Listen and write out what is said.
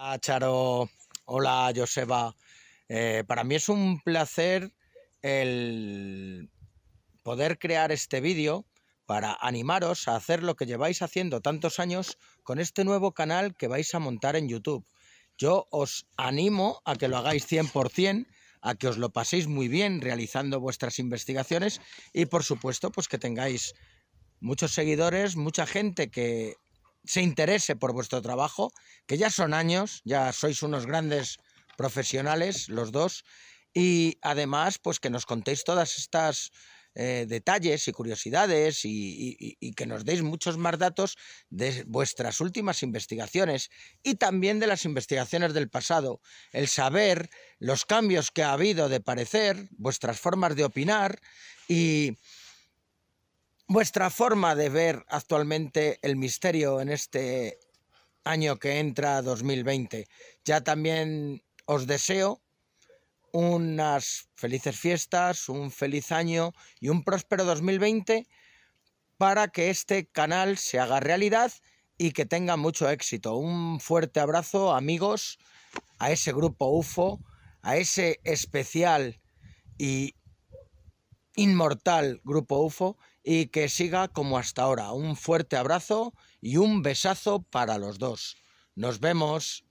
Hola Charo, hola Joseba. Eh, para mí es un placer el poder crear este vídeo para animaros a hacer lo que lleváis haciendo tantos años con este nuevo canal que vais a montar en YouTube. Yo os animo a que lo hagáis 100%, a que os lo paséis muy bien realizando vuestras investigaciones y por supuesto pues que tengáis muchos seguidores, mucha gente que se interese por vuestro trabajo, que ya son años, ya sois unos grandes profesionales los dos, y además pues que nos contéis todas estas eh, detalles y curiosidades y, que nos deis muchos más datos de vuestras últimas investigaciones y también de las investigaciones del pasado. El saber los cambios que ha habido de parecer, vuestras formas de opinar y, vuestra forma de ver actualmente el misterio en este año que entra 2020. Ya también os deseo unas felices fiestas, un feliz año y un próspero 2020 para que este canal se haga realidad y que tenga mucho éxito. Un fuerte abrazo, amigos, a ese grupo UFO, a ese especial y inmortal Grupo UFO y que siga como hasta ahora. Un fuerte abrazo y un besazo para los dos. Nos vemos.